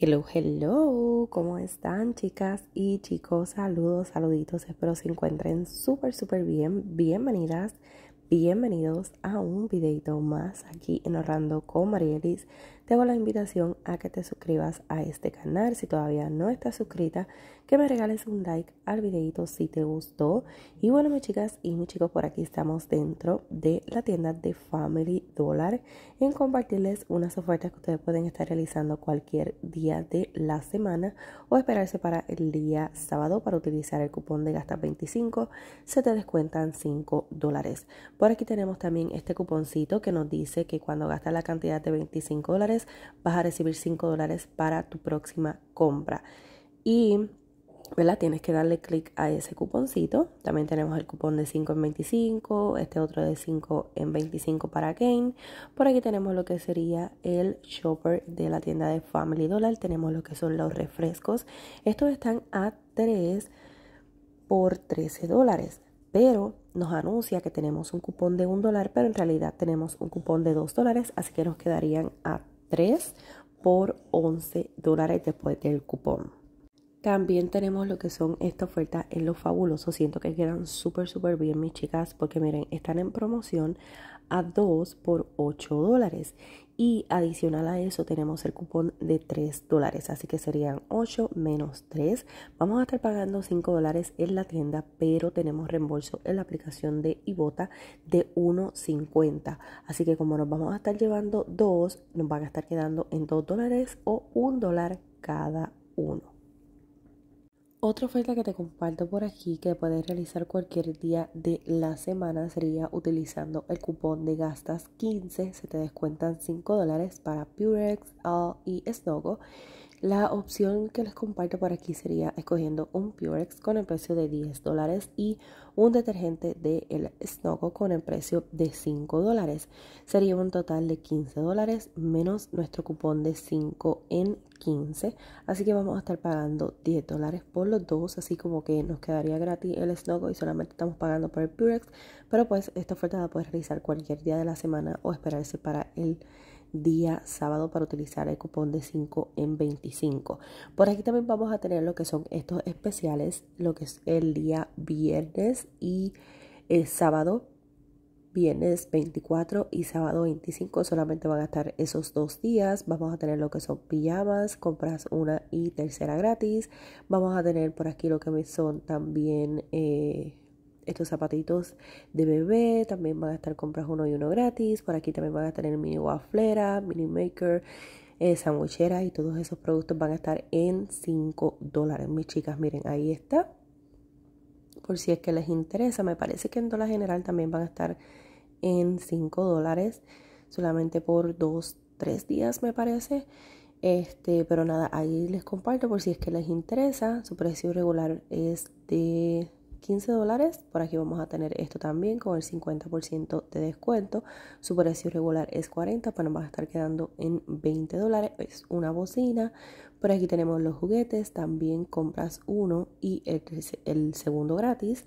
Hello, hello, ¿cómo están chicas y chicos? Saludos, saluditos, espero se encuentren súper, súper bien. Bienvenidas Bienvenidos a un videito más aquí en Orlando con Marielis. Te hago la invitación a que te suscribas a este canal si todavía no estás suscrita, que me regales un like al videito si te gustó. Y bueno, mis chicas y mis chicos, por aquí estamos dentro de la tienda de Family Dollar en compartirles unas ofertas que ustedes pueden estar realizando cualquier día de la semana o esperarse para el día sábado para utilizar el cupón de gasta 25, se te descuentan 5 dólares. Por aquí tenemos también este cuponcito que nos dice que cuando gastas la cantidad de 25 dólares vas a recibir 5 dólares para tu próxima compra. Y Tienes que darle clic a ese cuponcito. También tenemos el cupón de 5 en 25, este otro de 5 en 25 para Gain. Por aquí tenemos lo que sería el shopper de la tienda de Family Dollar. Tenemos lo que son los refrescos. Estos están a 3 por 13 dólares pero nos anuncia que tenemos un cupón de un dólar, pero en realidad tenemos un cupón de dos dólares, así que nos quedarían a 3 por 11 dólares después del cupón. También tenemos lo que son estas ofertas en lo fabuloso. Siento que quedan súper, súper bien, mis chicas, porque miren, están en promoción a 2 por 8 dólares. Y adicional a eso tenemos el cupón de 3 dólares. Así que serían 8 menos 3. Vamos a estar pagando 5 dólares en la tienda, pero tenemos reembolso en la aplicación de Ibota de 1.50. Así que como nos vamos a estar llevando 2, nos van a estar quedando en 2 dólares o 1 dólar cada uno. Otra oferta que te comparto por aquí que puedes realizar cualquier día de la semana sería utilizando el cupón de gastas 15. Se te descuentan 5 dólares para Purex, All y Snogo. La opción que les comparto por aquí sería escogiendo un Purex con el precio de 10 dólares y un detergente de el con el precio de 5 dólares. Sería un total de 15 dólares menos nuestro cupón de 5 en 15. Así que vamos a estar pagando 10 dólares por los dos, así como que nos quedaría gratis el snogo y solamente estamos pagando por el Purex. Pero pues esta oferta la puedes realizar cualquier día de la semana o esperarse para el día sábado para utilizar el cupón de 5 en 25. Por aquí también vamos a tener lo que son estos especiales, lo que es el día viernes y el sábado viernes 24 y sábado 25 solamente van a estar esos dos días. Vamos a tener lo que son pijamas, compras una y tercera gratis. Vamos a tener por aquí lo que son también eh, estos zapatitos de bebé, también van a estar compras uno y uno gratis, por aquí también van a tener mini waflera, mini maker, eh, sandwichera y todos esos productos van a estar en 5 dólares. Mis chicas, miren, ahí está. Por si es que les interesa, me parece que en dólar general también van a estar en 5 dólares, solamente por 2, 3 días me parece. Este, pero nada, ahí les comparto por si es que les interesa. Su precio regular es de 15 dólares. Por aquí vamos a tener esto también con el 50% de descuento. Su precio regular es 40, pero nos va a estar quedando en 20 dólares. Es una bocina. Por aquí tenemos los juguetes. También compras uno y el, segundo gratis.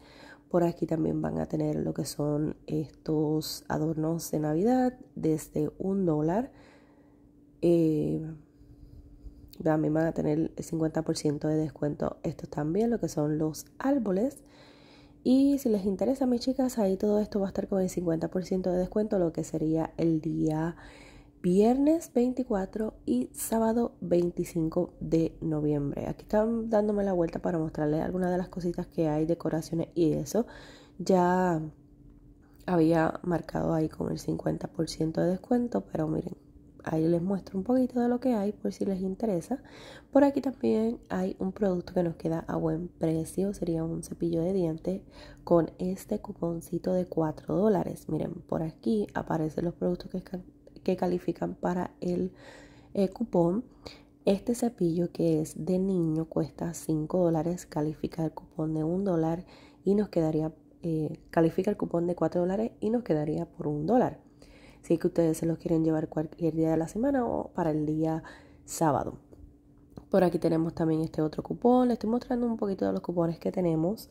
Por aquí también van a tener lo que son estos adornos de Navidad desde un dólar. Eh, también van a tener el 50% de descuento estos también, lo que son los árboles. Y si les interesa, mis chicas, ahí todo esto va a estar con el 50% de descuento, lo que sería el día viernes 24 y sábado 25 de noviembre. Aquí están dándome la vuelta para mostrarles algunas de las cositas que hay, decoraciones y eso. Ya había marcado ahí con el 50% de descuento, pero miren, Ahí les muestro un poquito de lo que hay por si les interesa. Por aquí también hay un producto que nos queda a buen precio. Sería un cepillo de dientes con este cuponcito de 4 dólares. Miren, por aquí aparecen los productos que, califican para el eh, cupón. Este cepillo que es de niño cuesta 5 dólares. Califica el cupón de 1 dólar y nos quedaría... Eh, califica el cupón de 4 dólares y nos quedaría por 1 dólar si es que ustedes se los quieren llevar cualquier día de la semana o para el día sábado. Por aquí tenemos también este otro cupón. Les estoy mostrando un poquito de los cupones que tenemos.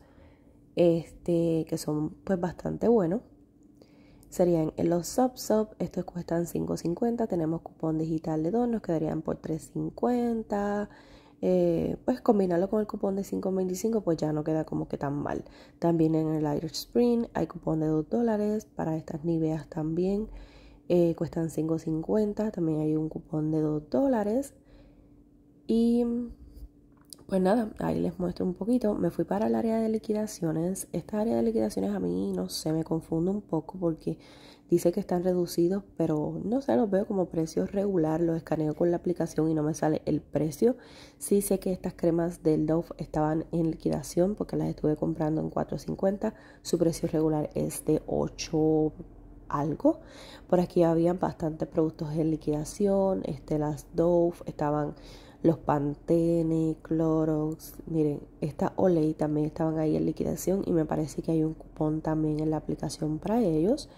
Este, que son pues bastante buenos. Serían los sub estos cuestan $5.50. Tenemos cupón digital de 2, nos quedarían por $3.50. Eh, pues combinarlo con el cupón de 5.25 pues ya no queda como que tan mal. También en el Irish Spring hay cupón de 2 dólares para estas niveas también. Eh, cuestan 5.50, también hay un cupón de 2 dólares. Y pues nada, ahí les muestro un poquito. Me fui para el área de liquidaciones. Esta área de liquidaciones a mí, no se me confunde un poco porque dice que están reducidos, pero no sé, los veo como precios regular. Los escaneo con la aplicación y no me sale el precio. Sí sé que estas cremas del Dove estaban en liquidación porque las estuve comprando en 4.50. Su precio regular es de 8 algo. Por aquí habían bastantes productos en liquidación, este, las Dove, estaban los Pantene, Clorox, miren, esta Olay también estaban ahí en liquidación y me parece que hay un cupón también en la aplicación para ellos.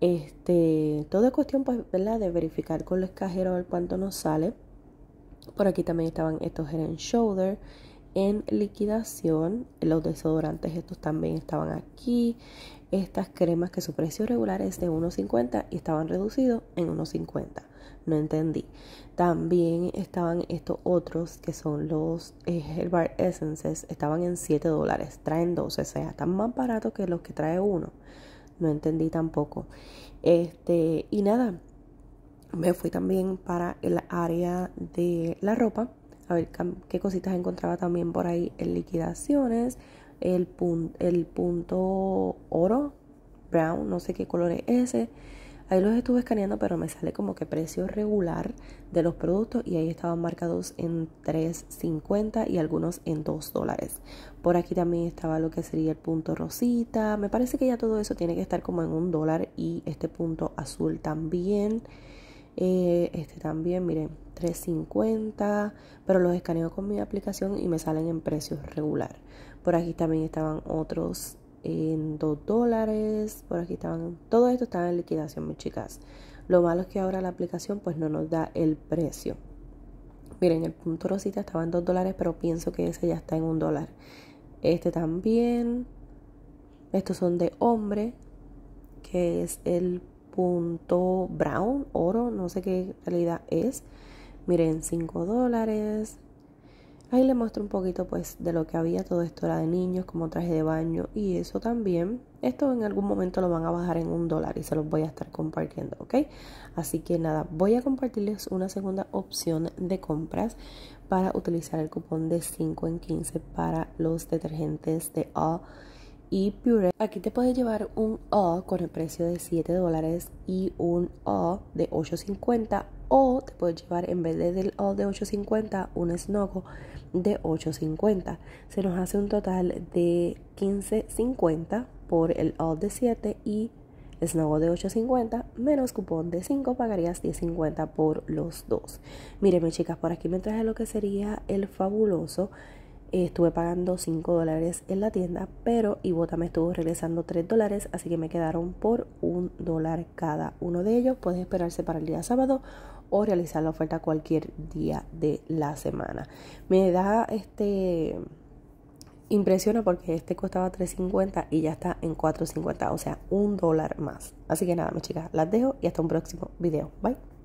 Este, todo es cuestión pues, ¿verdad? de verificar con los cajeros cuánto nos sale. Por aquí también estaban estos Head Shoulder en liquidación. Los desodorantes estos también estaban aquí estas cremas que su precio regular es de 1.50 y estaban reducidos en 1.50. No entendí. También estaban estos otros que son los El eh, Bar Essences, estaban en 7 dólares, traen 12, o sea, están más baratos que los que trae uno. No entendí tampoco. Este, y nada, me fui también para el área de la ropa, a ver qué cositas encontraba también por ahí en liquidaciones el, el punto oro, brown, no sé qué color es ese. Ahí los estuve escaneando, pero me sale como que precio regular de los productos y ahí estaban marcados en 3.50 y algunos en 2 dólares. Por aquí también estaba lo que sería el punto rosita. Me parece que ya todo eso tiene que estar como en un dólar y este punto azul también. Eh, este también, miren, 3.50, pero los escaneo con mi aplicación y me salen en precio regular. Por aquí también estaban otros en 2 dólares. Por aquí estaban. Todo esto estaba en liquidación, mis chicas. Lo malo es que ahora la aplicación pues no nos da el precio. Miren, el punto rosita estaba en 2 dólares, pero pienso que ese ya está en 1 dólar. Este también. Estos son de hombre, que es el punto brown, oro, no sé qué realidad es. Miren, 5 dólares. Ahí les muestro un poquito pues de lo que había, todo esto era de niños, como traje de baño y eso también. Esto en algún momento lo van a bajar en un dólar y se los voy a estar compartiendo, ¿ok? Así que nada, voy a compartirles una segunda opción de compras para utilizar el cupón de 5 en 15 para los detergentes de All y Pure, Aquí te puedes llevar un O con el precio de 7 y un O de 8.50 o te puedes llevar en vez del O de 8.50 un Snuggle de 8.50. Se nos hace un total de 15.50 por el O de 7 y Snuggle de 8.50 menos cupón de 5 pagarías 10.50 por los dos. Mírenme chicas, por aquí me traje lo que sería el fabuloso estuve pagando 5 dólares en la tienda, pero Ibota me estuvo regresando 3 dólares, así que me quedaron por 1 dólar cada uno de ellos. Puedes esperarse para el día sábado o realizar la oferta cualquier día de la semana. Me da este impresiona porque este costaba 3.50 y ya está en 4.50, o sea, un dólar más. Así que nada, mis chicas, las dejo y hasta un próximo video. Bye.